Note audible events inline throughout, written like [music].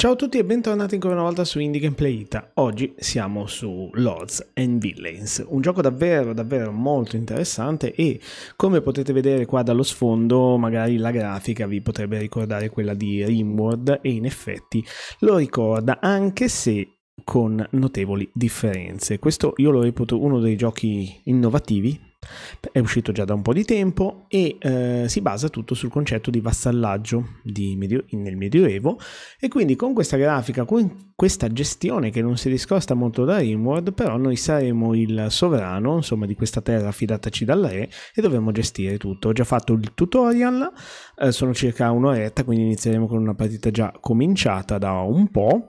Ciao a tutti e bentornati ancora una volta su Indie Gameplay Ita. Oggi siamo su Lords and Villains, un gioco davvero davvero molto interessante e come potete vedere qua dallo sfondo magari la grafica vi potrebbe ricordare quella di Rimworld e in effetti lo ricorda anche se con notevoli differenze. Questo io lo reputo uno dei giochi innovativi è uscito già da un po' di tempo e eh, si basa tutto sul concetto di vassallaggio di medio- nel Medioevo e quindi con questa grafica, con questa gestione che non si discosta molto da Rimworld, però noi saremo il sovrano insomma, di questa terra affidataci dal re e dovremo gestire tutto. Ho già fatto il tutorial, eh, sono circa un'oretta, quindi inizieremo con una partita già cominciata da un po'.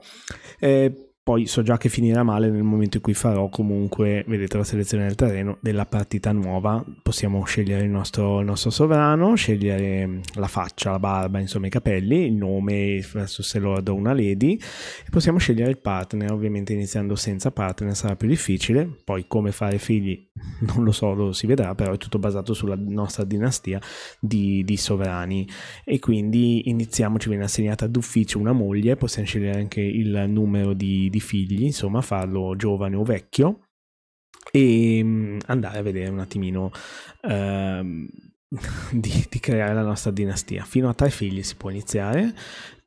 Eh, poi so già che finirà male nel momento in cui farò comunque, vedete la selezione del terreno, della partita nuova, possiamo scegliere il nostro, il nostro sovrano, scegliere mm, la faccia, la barba, insomma i capelli, il nome verso se lo do una lady, e possiamo scegliere il partner, ovviamente iniziando senza partner sarà più difficile, poi come fare figli [laughs] non lo so, lo si vedrà, però è tutto basato sulla nostra dinastia di, di sovrani e quindi iniziamo, ci viene assegnata d'ufficio una moglie, possiamo scegliere anche il numero di di figli, insomma, farlo giovane o vecchio e mm, andare a vedere un attimino ehm, [laughs] di, di, creare la nostra dinastia. Fino a tre figli si può iniziare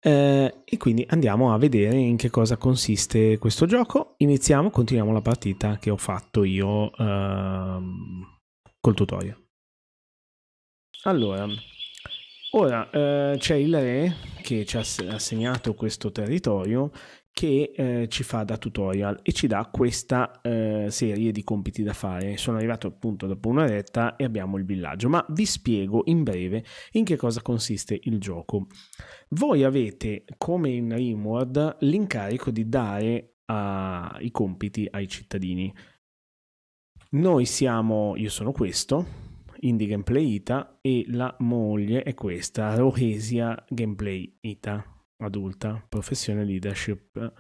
eh, e quindi andiamo a vedere in che cosa consiste questo gioco. Iniziamo, continuiamo la partita che ho fatto io ehm, col tutorial. Allora, ora eh, c'è il re che ci ha assegnato questo territorio che eh, ci fa da tutorial e ci dà questa eh, serie di compiti da fare. Sono arrivato appunto dopo un'oretta e abbiamo il villaggio, ma vi spiego in breve in che cosa consiste il gioco. Voi avete, come in Rimworld, l'incarico di dare a, i compiti ai cittadini. Noi siamo, io sono questo, Indie Gameplay Ita e la moglie è questa, Rohesia Gameplay Ita adulta, professione leadership.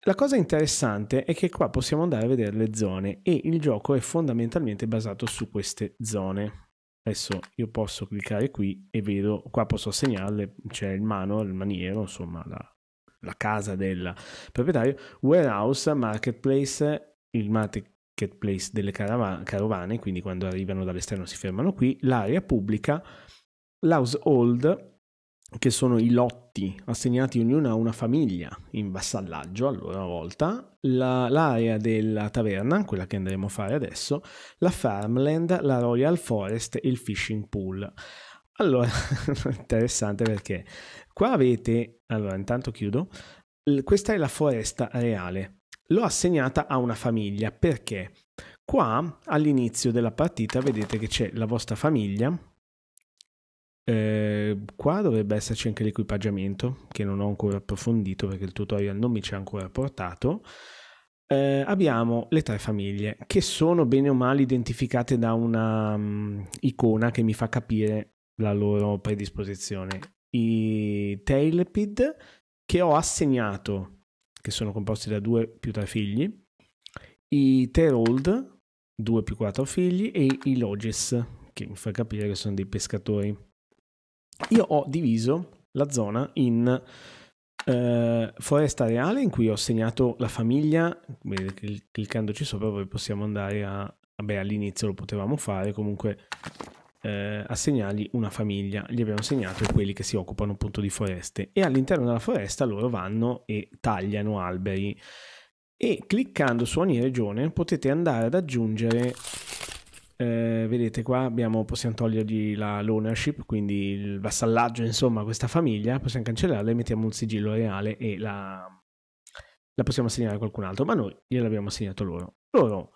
La cosa interessante è che qua possiamo andare a vedere le zone e il gioco è fondamentalmente basato su queste zone. Adesso io posso cliccare qui e vedo, qua posso assegnarle, c'è il mano, il maniero, insomma la, la casa del proprietario, warehouse, marketplace, il marketplace delle carovane, quindi quando arrivano dall'esterno si fermano qui, l'area pubblica, l'household, che sono i lotti assegnati ognuno a una famiglia in vassallaggio, a loro volta, la, l'area della taverna, quella che andremo a fare adesso, la farmland, la Royal Forest e il fishing pool. Allora, [laughs] interessante perché qua avete, allora intanto chiudo, questa è la foresta reale, l'ho assegnata a una famiglia perché qua all'inizio della partita vedete che c'è la vostra famiglia eh, qua dovrebbe esserci anche l'equipaggiamento, che non ho ancora approfondito perché il tutorial non mi ci ha ancora portato. Eh, abbiamo le tre famiglie che sono bene o male identificate da una um, icona che mi fa capire la loro predisposizione. I Tailpid che ho assegnato, che sono composti da due più tre figli, i Terold, due più quattro figli, e i Logis, che mi fa capire che sono dei pescatori io ho diviso la zona in eh, foresta reale in cui ho segnato la famiglia, cliccandoci sopra poi possiamo andare a... Vabbè, all'inizio lo potevamo fare, comunque eh, assegnargli una famiglia, gli abbiamo segnato quelli che si occupano appunto di foreste e all'interno della foresta loro vanno e tagliano alberi e cliccando su ogni regione potete andare ad aggiungere eh, vedete qua abbiamo, possiamo togliergli la, l'ownership, quindi il vassallaggio, insomma, questa famiglia, possiamo cancellarla e mettiamo un sigillo reale e la, la possiamo assegnare a qualcun altro, ma noi gliel'abbiamo assegnato loro. Loro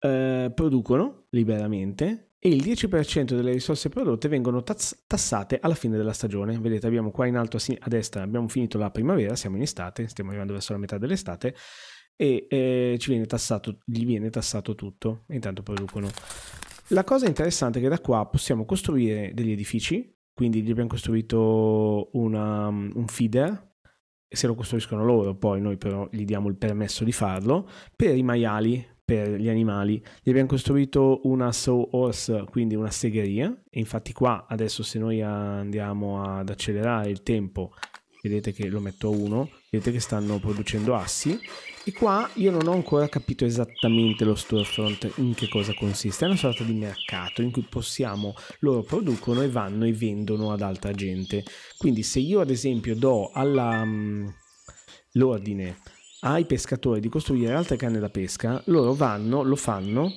eh, producono liberamente e il 10% delle risorse prodotte vengono taz- tassate alla fine della stagione. Vedete, abbiamo qua in alto a, sin- a destra, abbiamo finito la primavera, siamo in estate, stiamo arrivando verso la metà dell'estate e eh, ci viene tassato, gli viene tassato tutto intanto producono. La cosa interessante è che da qua possiamo costruire degli edifici, quindi gli abbiamo costruito una, mm, un feeder se lo costruiscono loro, poi noi però gli diamo il permesso di farlo, per i maiali, per gli animali. Gli abbiamo costruito una sow horse, quindi una segheria, e infatti qua adesso se noi andiamo ad accelerare il tempo, vedete che lo metto a 1, vedete che stanno producendo assi, e qua io non ho ancora capito esattamente lo storefront in che cosa consiste, è una sorta di mercato in cui possiamo, loro producono e vanno e vendono ad altra gente. Quindi se io ad esempio do mm, l'ordine ai pescatori di costruire altre canne da pesca, loro vanno, lo fanno,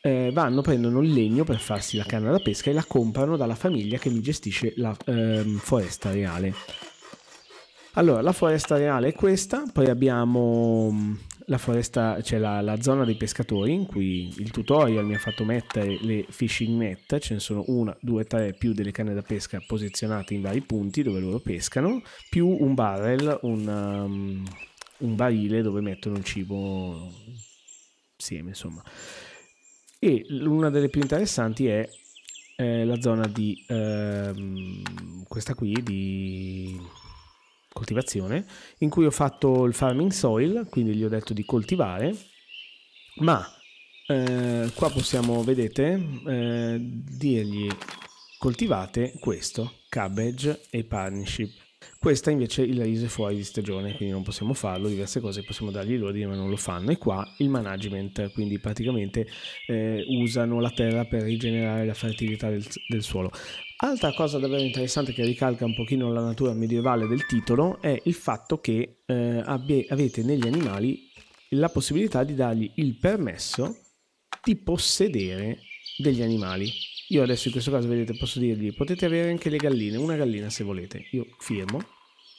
eh, vanno, prendono il legno per farsi la canna da pesca e la comprano dalla famiglia che mi gestisce la eh, foresta reale. Allora, la foresta reale è questa, poi abbiamo mm, la foresta, cioè la, la, zona dei pescatori in cui il tutorial mi ha fatto mettere le fishing net, ce ne sono una, due, tre più delle canne da pesca posizionate in vari punti dove loro pescano, più un barrel, un, um, un barile dove mettono il cibo insieme, insomma. E una delle più interessanti è eh, la zona di eh, questa qui, di coltivazione, in cui ho fatto il farming soil, quindi gli ho detto di coltivare, ma eh, qua possiamo, vedete, eh, dirgli coltivate questo, cabbage e partnership. Questa invece il Larise è fuori di stagione, quindi non possiamo farlo, diverse cose possiamo dargli l'ordine ma non lo fanno. E qua il management, quindi praticamente eh, usano la terra per rigenerare la fertilità del, del suolo. Altra cosa davvero interessante che ricalca un pochino la natura medievale del titolo è il fatto che eh, abbie, avete negli animali la possibilità di dargli il permesso di possedere degli animali. Io adesso in questo caso, vedete, posso dirgli, potete avere anche le galline, una gallina se volete. Io firmo.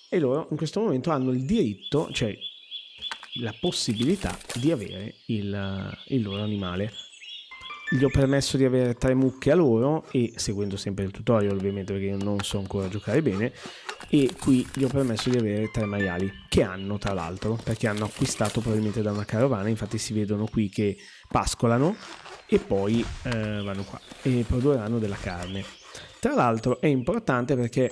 E loro in questo momento hanno il diritto, cioè la possibilità di avere il, il loro animale. Gli ho permesso di avere tre mucche a loro e seguendo sempre il tutorial ovviamente perché io non so ancora giocare bene e qui gli ho permesso di avere tre maiali che hanno tra l'altro perché hanno acquistato probabilmente da una carovana infatti si vedono qui che pascolano e poi eh, vanno qua e produrranno della carne. Tra l'altro è importante perché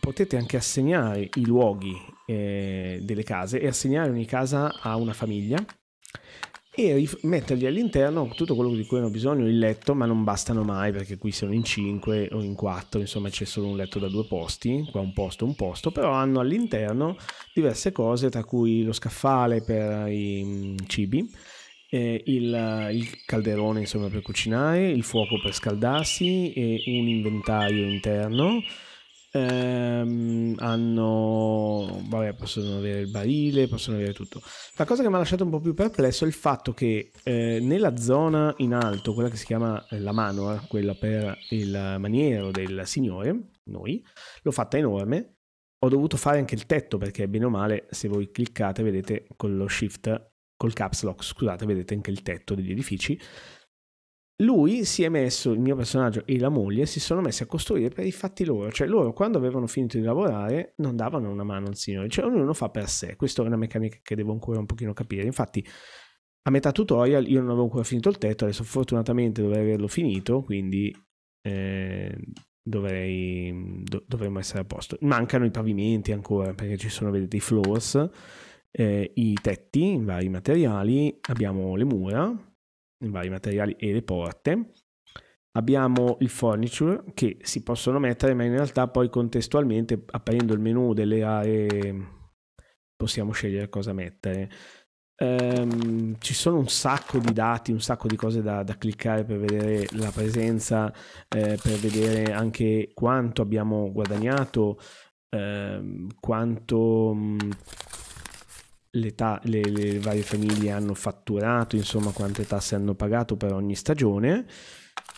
potete anche assegnare i luoghi eh, delle case e assegnare ogni casa a una famiglia e mettergli all'interno tutto quello di cui hanno bisogno, il letto, ma non bastano mai perché qui sono in 5 o in 4, insomma c'è solo un letto da due posti, qua un posto, un posto, però hanno all'interno diverse cose tra cui lo scaffale per i mm, cibi, eh, il, il, calderone insomma, per cucinare, il fuoco per scaldarsi e un inventario interno. Ehm, hanno vabbè, possono avere il barile, possono avere tutto. La cosa che mi ha lasciato un po' più perplesso è il fatto che eh, nella zona in alto, quella che si chiama eh, la mano, quella per il maniero del signore, noi, l'ho fatta enorme. Ho dovuto fare anche il tetto perché bene o male, se voi cliccate, vedete con lo shift col caps lock, scusate, vedete anche il tetto degli edifici. Lui si è messo, il mio personaggio e la moglie si sono messi a costruire per i fatti loro, cioè loro quando avevano finito di lavorare non davano una mano al signore, cioè ognuno fa per sé, questa è una meccanica che devo ancora un pochino capire, infatti a metà tutorial io non avevo ancora finito il tetto, adesso fortunatamente dovrei averlo finito, quindi eh, dovrei, do, dovremmo essere a posto. Mancano i pavimenti ancora perché ci sono, vedete, i floors eh, i tetti in vari materiali, abbiamo le mura in vari materiali e le porte, abbiamo il furniture che si possono mettere ma in realtà poi contestualmente aprendo il menu delle aree possiamo scegliere cosa mettere. Um, ci sono un sacco di dati, un sacco di cose da, da cliccare per vedere la presenza, eh, per vedere anche quanto abbiamo guadagnato, eh, quanto mh, mm, le, ta- le, le varie famiglie hanno fatturato, insomma quante tasse hanno pagato per ogni stagione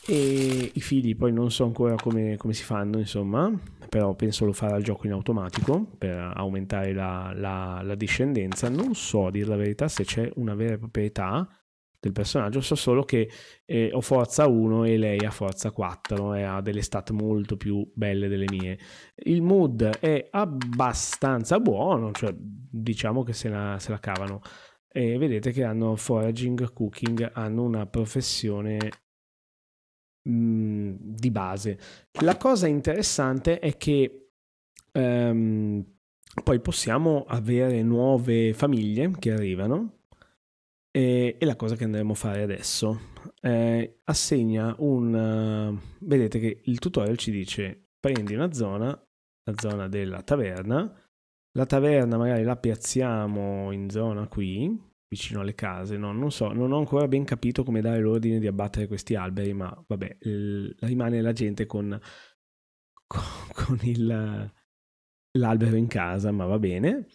e i figli poi non so ancora come, come, si fanno insomma però penso lo farà il gioco in automatico per aumentare la, la, la discendenza non so a dire la verità se c'è una vera e propria età del personaggio, so solo che eh, ho forza 1 e lei ha forza 4 e ha delle stat molto più belle delle mie. Il mood è abbastanza buono, cioè diciamo che se la, se la cavano. E vedete che hanno foraging, cooking, hanno una professione mh, mm, di base. La cosa interessante è che um, poi possiamo avere nuove famiglie che arrivano e, e la cosa che andremo a fare adesso eh, assegna un... Eh, vedete che il tutorial ci dice prendi una zona, la zona della taverna, la taverna magari la piazziamo in zona qui, vicino alle case, no, non so, non ho ancora ben capito come dare l'ordine di abbattere questi alberi, ma vabbè, il, rimane la gente con, con, con il, l'albero in casa, ma va bene.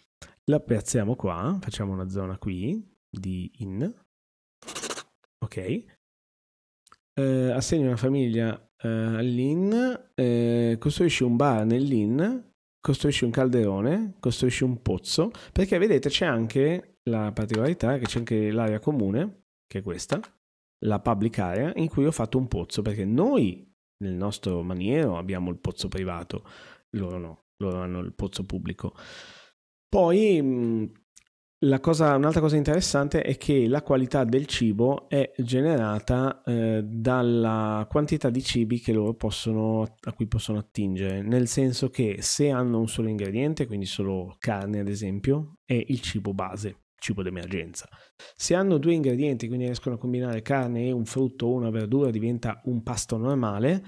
La piazziamo qua, facciamo una zona qui, di in. Ok. Eh, assegna una famiglia eh, all'in, eh, costruisci un bar nell'in, costruisci un calderone, costruisci un pozzo, perché vedete c'è anche la particolarità che c'è anche l'area comune, che è questa, la public area, in cui ho fatto un pozzo, perché noi nel nostro maniero abbiamo il pozzo privato, loro no, loro hanno il pozzo pubblico. Poi Cosa, un'altra cosa interessante è che la qualità del cibo è generata eh, dalla quantità di cibi possono, a cui possono attingere, nel senso che se hanno un solo ingrediente, quindi solo carne ad esempio, è il cibo base, cibo d'emergenza. Se hanno due ingredienti, quindi riescono a combinare carne e un frutto o una verdura, diventa un pasto normale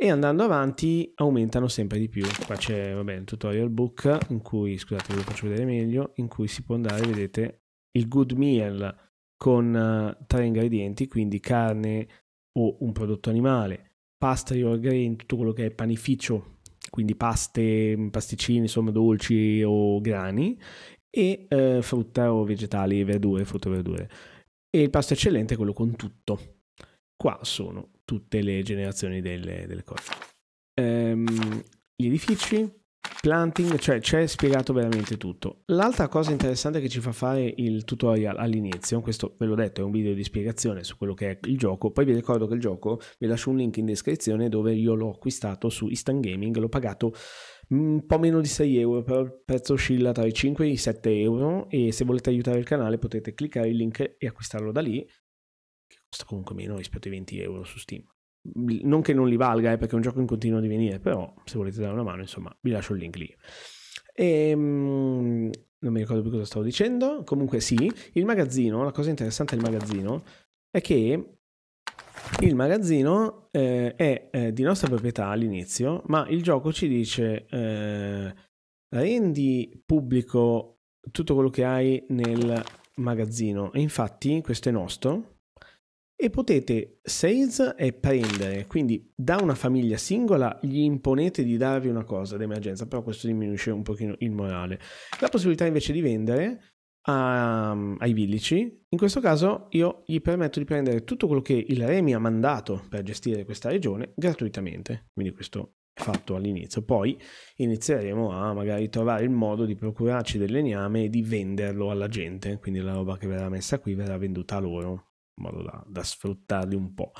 e andando avanti aumentano sempre di più. Qua c'è, vabbè, il tutorial book in cui, scusate, ve lo faccio vedere meglio, in cui si può andare, vedete, il good meal con uh, tre ingredienti, quindi carne o un prodotto animale, pasta or grain, tutto quello che è panificio, quindi paste, pasticcini, insomma, dolci o grani e uh, frutta o vegetali, verdure, frutta e verdure. E il pasto eccellente è quello con tutto. Qua sono tutte le generazioni delle, delle cose. Ehm, gli edifici, planting, cioè c'è spiegato veramente tutto. L'altra cosa interessante che ci fa fare il tutorial all'inizio, questo ve l'ho detto è un video di spiegazione su quello che è il gioco, poi vi ricordo che il gioco, vi lascio un link in descrizione dove io l'ho acquistato su Instant Gaming, l'ho pagato un po' meno di 6 euro, però il prezzo oscilla tra i 5 e i 7 euro e se volete aiutare il canale potete cliccare il link e acquistarlo da lì costa comunque meno rispetto ai 20 euro su Steam. Non che non li valga, eh, perché è un gioco in continuo divenire, però se volete dare una mano, insomma, vi lascio il link lì. E, ehm, non mi ricordo più cosa stavo dicendo. Comunque sì, il magazzino, la cosa interessante del magazzino è che il magazzino eh, è eh, di nostra proprietà all'inizio, ma il gioco ci dice eh, rendi pubblico tutto quello che hai nel magazzino. E infatti questo è nostro e potete save e prendere, quindi da una famiglia singola gli imponete di darvi una cosa d'emergenza, però questo diminuisce un pochino il morale. La possibilità invece di vendere a, ehm, ai villici, in questo caso io gli permetto di prendere tutto quello che il re mi ha mandato per gestire questa regione gratuitamente, quindi questo è fatto all'inizio, poi inizieremo a magari trovare il modo di procurarci del legname e di venderlo alla gente, quindi la roba che verrà messa qui verrà venduta a loro modo da, da sfruttarli un po'.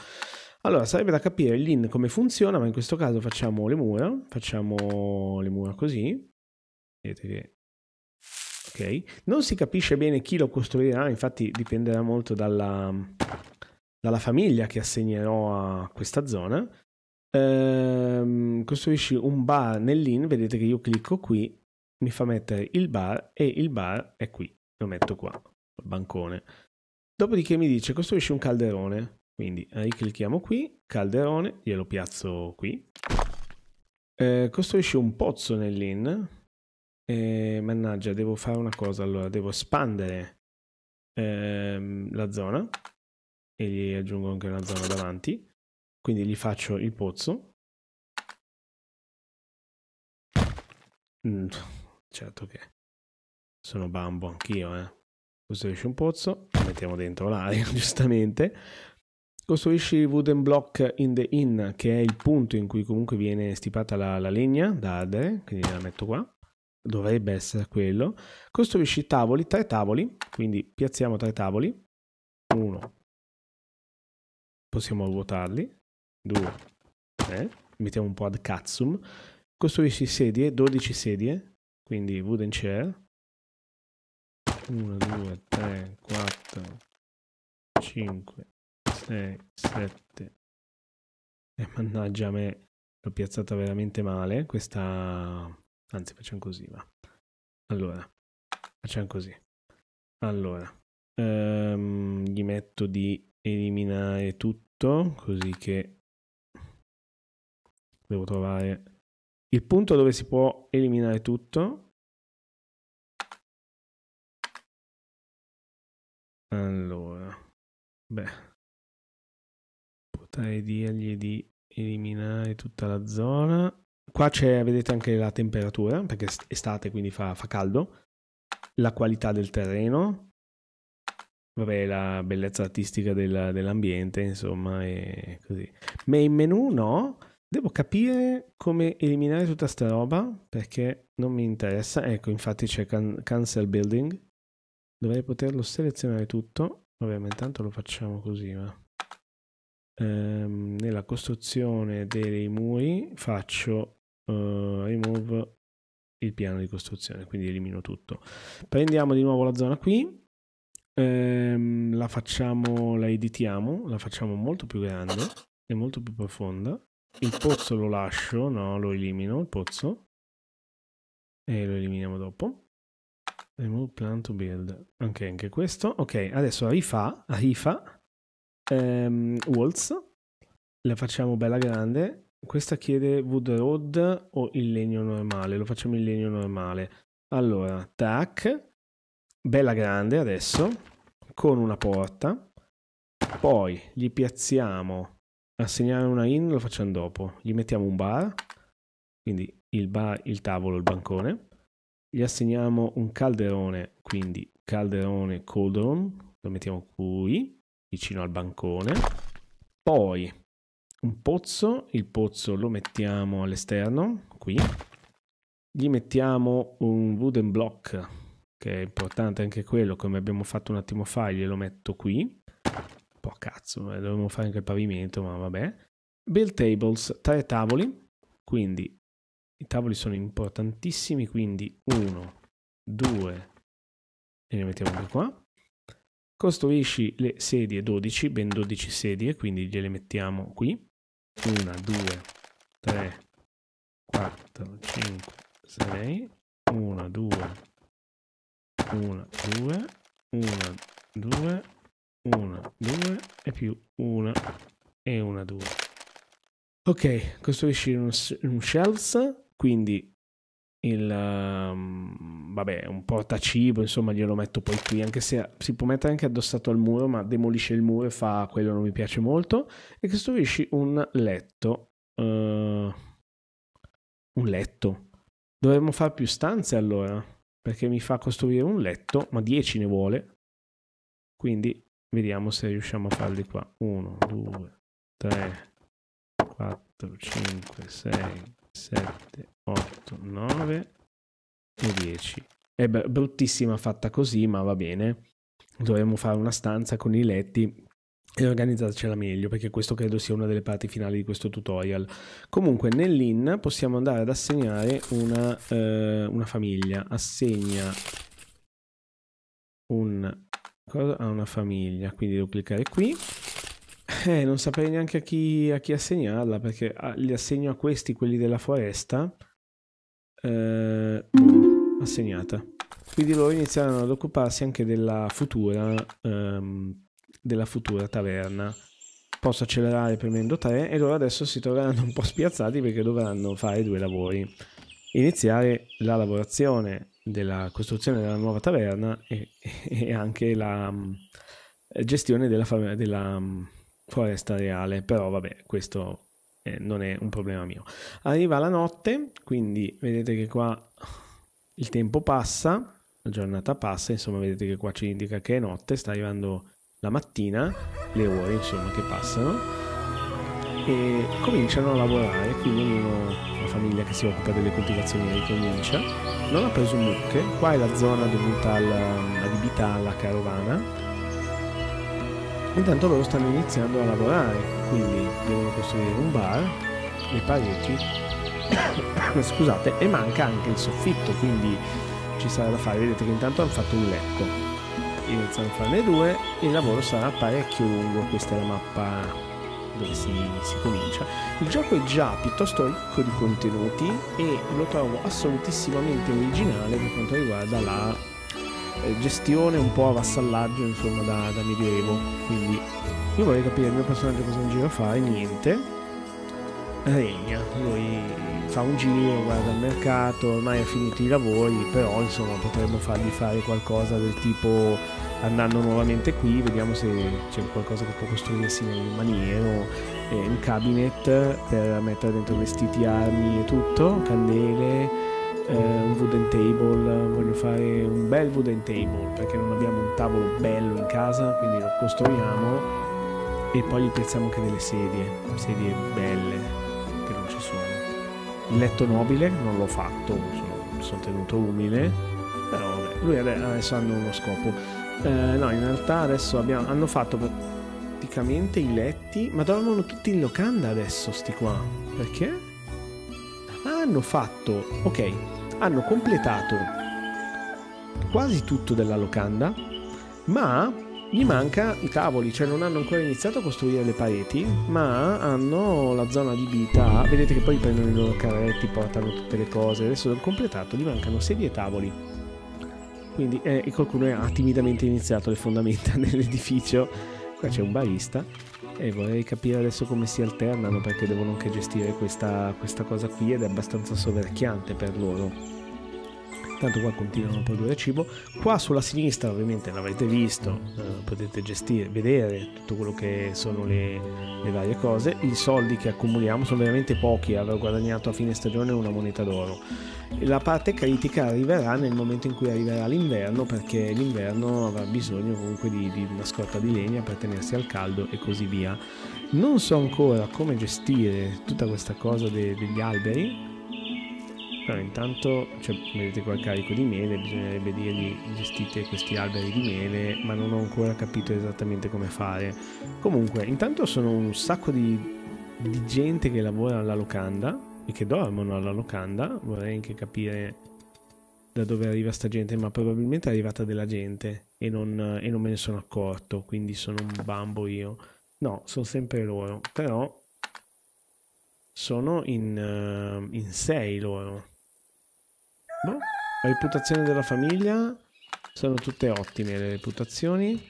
Allora, sarebbe da capire l'in come funziona, ma in questo caso facciamo le mura, facciamo le mura così. Vedete che... Ok, non si capisce bene chi lo costruirà, infatti dipenderà molto dalla, dalla famiglia che assegnerò a questa zona. Ehm, costruisci un bar nell'in, vedete che io clicco qui, mi fa mettere il bar e il bar è qui, lo metto qua, il bancone. Dopodiché mi dice costruisci un calderone. Quindi riclicchiamo eh, qui, calderone, glielo piazzo qui. Eh, costruisci un pozzo nell'in. Eh, mannaggia, devo fare una cosa allora, devo espandere ehm, la zona e gli aggiungo anche una zona davanti. Quindi gli faccio il pozzo. Mm, certo che sono bambo anch'io, eh. Costruisci un pozzo, mettiamo dentro l'aria, [laughs] giustamente. Costruisci il wooden block in the inn, che è il punto in cui comunque viene stipata la, la legna da ardere, quindi la metto qua. Dovrebbe essere quello. Costruisci tavoli, tre tavoli, quindi piazziamo tre tavoli. Uno. Possiamo ruotarli. Due. Tre. Mettiamo un po' ad cazzum. Costruisci sedie, 12 sedie, quindi wooden chair 1, 2, 3, 4, 5, 6, 7. E mannaggia a me, l'ho piazzata veramente male. Questa... Anzi, facciamo così, va. Allora, facciamo così. Allora, um, gli metto di eliminare tutto, così che devo trovare il punto dove si può eliminare tutto Allora, beh, potrei dirgli di eliminare tutta la zona. Qua c'è, vedete anche la temperatura, perché è estate quindi fa, fa caldo. La qualità del terreno, vabbè, la bellezza artistica del, dell'ambiente, insomma, e così. Main menu no, devo capire come eliminare tutta sta roba, perché non mi interessa. Ecco, infatti c'è can cancel building Dovrei poterlo selezionare tutto. Vabbè, ma intanto lo facciamo così, va. Ehm, nella costruzione dei muri faccio uh, remove il piano di costruzione, quindi elimino tutto. Prendiamo di nuovo la zona qui, ehm, la facciamo, la editiamo, la facciamo molto più grande e molto più profonda. Il pozzo lo lascio, no, lo elimino il pozzo e lo eliminiamo dopo. Remove plan to build. Ok, anche questo. Ok, adesso a Rifa, Rifa, ehm, Waltz, la facciamo bella grande. Questa chiede wood road o il legno normale? Lo facciamo in legno normale. Allora, tac, bella grande adesso, con una porta. Poi gli piazziamo, assegnare una in, lo facciamo dopo. Gli mettiamo un bar, quindi il bar, il tavolo, il bancone gli assegniamo un calderone, quindi calderone cauldron, lo mettiamo qui, vicino al bancone. Poi un pozzo, il pozzo lo mettiamo all'esterno, qui. Gli mettiamo un wooden block, che è importante anche quello, come abbiamo fatto un attimo fa, glielo metto qui. Po' cazzo, eh, dovevamo fare anche il pavimento, ma vabbè. Build tables, tre tavoli, quindi i tavoli sono importantissimi, quindi 1, 2 e ne mettiamo anche qua. Costruisci le sedie 12, ben 12 sedie, quindi gliele mettiamo qui. 1, 2, 3, 4, 5, 6, 1, 2, 1, 2, 1, 2, 1, 2 e più 1 e 1, 2. Ok, costruisci un, un shelves quindi il um, vabbè, un portacibo, insomma, glielo metto poi qui, anche se si può mettere anche addossato al muro, ma demolisce il muro e fa quello non mi piace molto e costruisci un letto uh, un letto. Dovremmo fare più stanze allora, perché mi fa costruire un letto, ma 10 ne vuole. Quindi vediamo se riusciamo a farli qua. 1 2 3 4 5 6 7, 8, 9 e 10. È bruttissima fatta così, ma va bene. Dovremmo fare una stanza con i letti e organizzarcela meglio perché questo credo sia una delle parti finali di questo tutorial comunque nell'in possiamo andare ad assegnare una, eh, una famiglia assegna un, a ah, una famiglia quindi devo cliccare qui eh, non saprei neanche a chi, a chi assegnarla perché ah, li assegno a questi, quelli della foresta. Eh, boh, assegnata. Quindi loro iniziarono ad occuparsi anche della futura, ehm, della futura taverna. Posso accelerare premendo 3 e loro adesso si troveranno un po' spiazzati perché dovranno fare due lavori. Iniziare la lavorazione della costruzione della nuova taverna e, [laughs] e anche la mm, gestione della, della mm, foresta reale, però vabbè, questo eh, non è un problema mio. Arriva la notte, quindi vedete che qua il tempo passa, la giornata passa, insomma vedete che qua ci indica che è notte, sta arrivando la mattina, le ore insomma che passano e cominciano a lavorare, quindi ognuno, la famiglia che si occupa delle coltivazioni ricomincia. Non ha preso mucche, qua è la zona dovuta al, ehm, adibita alla carovana Intanto loro stanno iniziando a lavorare, quindi devono costruire un bar, le pareti, [coughs] scusate, e manca anche il soffitto, quindi ci sarà da fare. Vedete che intanto hanno fatto un letto. Iniziano a farne due e il lavoro sarà parecchio lungo, questa è la mappa dove si, si, comincia. Il gioco è già piuttosto ricco di contenuti e lo trovo assolutissimamente originale per quanto riguarda la eh, gestione un po' a vassallaggio insomma da, da medioevo quindi io vorrei capire il mio personaggio cosa in giro fa e niente regna lui fa un giro guarda il mercato ormai ha finito i lavori però insomma potremmo fargli fare qualcosa del tipo andando nuovamente qui vediamo se c'è qualcosa che può costruirsi in maniero eh, un cabinet per mettere dentro vestiti armi e tutto candele eh, un wooden table, voglio fare un bel wooden table perché non abbiamo un tavolo bello in casa, quindi lo costruiamo e poi gli piazziamo anche delle sedie, sedie belle che non ci sono. Il letto nobile non l'ho fatto, sono, sono tenuto umile, però vabbè, lui adesso hanno uno scopo. Eh, no, in realtà adesso abbiamo, hanno fatto praticamente i letti, ma dormono tutti in locanda adesso sti qua, perché? Ah, hanno fatto, ok, hanno completato quasi tutto della locanda, ma gli manca i tavoli, cioè non hanno ancora iniziato a costruire le pareti, ma hanno la zona di vita. Vedete che poi prendono i loro carretti, portano tutte le cose. Adesso del completato gli mancano sedie e tavoli. Quindi eh, qualcuno ha timidamente iniziato le fondamenta dell'edificio [laughs] Qua c'è un barista e vorrei capire adesso come si alternano perché devono anche gestire questa, questa cosa qui ed è abbastanza soverchiante per loro tanto qua continuano a produrre cibo. Qua sulla sinistra ovviamente l'avete visto, eh, potete gestire, vedere tutto quello che sono le, le, varie cose. I soldi che accumuliamo sono veramente pochi, avrò guadagnato a fine stagione una moneta d'oro. La parte critica arriverà nel momento in cui arriverà l'inverno perché l'inverno avrà bisogno comunque di, di una scorta di legna per tenersi al caldo e così via. Non so ancora come gestire tutta questa cosa de, degli alberi, allora, intanto cioè, vedete qua il carico di mele, bisognerebbe dirgli gestite questi alberi di mele, ma non ho ancora capito esattamente come fare. Comunque, intanto sono un sacco di, di gente che lavora alla locanda e che dormono alla locanda, vorrei anche capire da dove arriva sta gente, ma probabilmente è arrivata della gente e non, e non me ne sono accorto, quindi sono un bambo io. No, sono sempre loro, però sono in, uh, loro. Boh. La reputazione della famiglia. Sono tutte ottime le reputazioni.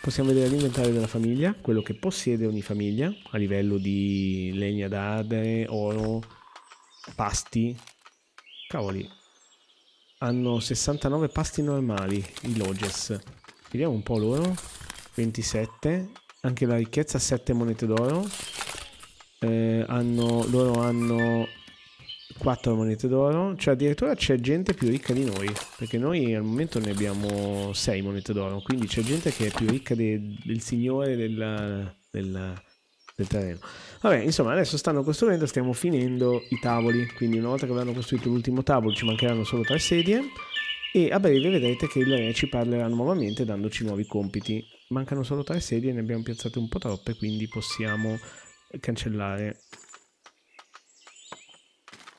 Possiamo vedere l'inventario della famiglia, quello che possiede ogni famiglia a livello di legna d'arde, oro, pasti. Cavoli, hanno 69 pasti normali i Loges. Vediamo un po' loro. 27, anche la ricchezza 7 monete d'oro. Eh, hanno, loro hanno 4 monete d'oro, cioè addirittura c'è gente più ricca di noi, perché noi al momento ne abbiamo 6 monete d'oro, quindi c'è gente che è più ricca de del signore del, del, del, terreno. Vabbè, insomma, adesso stanno costruendo, stiamo finendo i tavoli, quindi una volta che avranno costruito l'ultimo tavolo ci mancheranno solo 3 sedie e a breve vedrete che il re ci parlerà nuovamente dandoci nuovi compiti. Mancano solo 3 sedie, ne abbiamo piazzate un po' troppe, quindi possiamo cancellare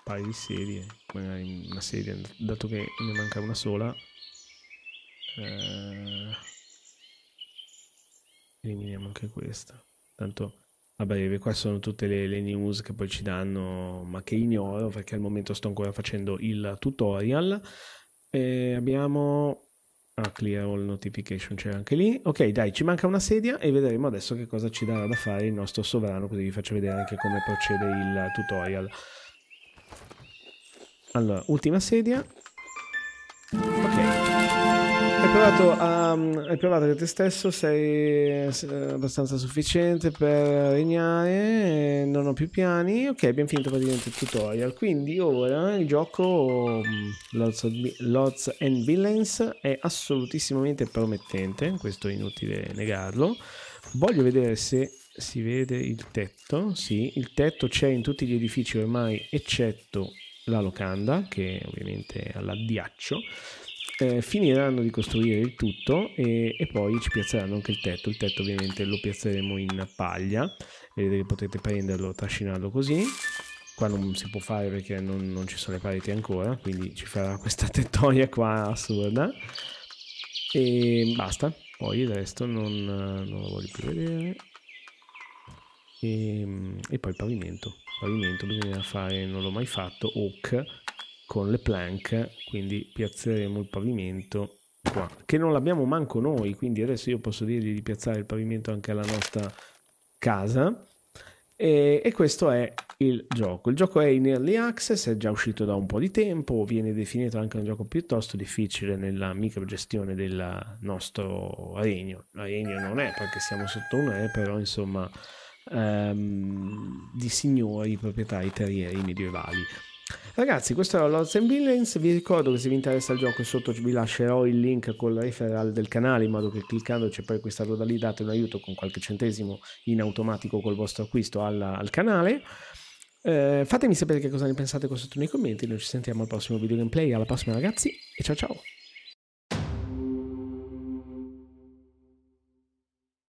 paio di sedie, magari una sedia, dato che ne manca una sola. Eh, eliminiamo anche questa. Tanto a breve qua sono tutte le, le news che poi ci danno, ma che ignoro perché al momento sto ancora facendo il tutorial. E abbiamo Ah, clear all notification c'è anche lì. Ok, dai, ci manca una sedia e vedremo adesso che cosa ci darà da fare il nostro sovrano, così vi faccio vedere anche come procede il tutorial. Allora, ultima sedia. Ok. Hai provato, a, mm, hai provato da te stesso, sei eh, abbastanza sufficiente per regnare, eh, non ho più piani. Ok, abbiamo finito praticamente il tutorial. Quindi ora il gioco mm, Lords, of, and Villains è assolutissimamente promettente, questo è inutile negarlo. Voglio vedere se si vede il tetto. Sì, il tetto c'è in tutti gli edifici ormai, eccetto la locanda, che ovviamente è all'addiaccio, eh, finiranno di costruire il tutto e, e, poi ci piazzeranno anche il tetto. Il tetto ovviamente lo piazzeremo in paglia, vedete che potete prenderlo, trascinarlo così. Qua non si può fare perché non, non ci sono le pareti ancora, quindi ci farà questa [laughs] tettoia qua assurda. E basta, poi il resto non, non lo voglio più vedere. E, e poi il pavimento pavimento bisogna fare, non l'ho mai fatto, hook con le plank, quindi piazzeremo il pavimento qua, che non l'abbiamo manco noi, quindi adesso io posso dirgli di piazzare il pavimento anche alla nostra casa. E, e, questo è il gioco. Il gioco è in early access, è già uscito da un po' di tempo, viene definito anche un gioco piuttosto difficile nella microgestione del nostro regno. Regno non è perché siamo sotto un re, però insomma ehm, di signori proprietari terrieri medievali. Ragazzi, questo era Lords and Villains, vi ricordo che se vi interessa il gioco sotto vi lascerò il link col referral del canale in modo che cliccandoci poi questa roda lì date un aiuto con qualche centesimo in automatico col vostro acquisto al, al canale. Eh, fatemi sapere che cosa ne pensate qua sotto nei commenti, noi ci sentiamo al prossimo video gameplay, alla prossima ragazzi e ciao ciao!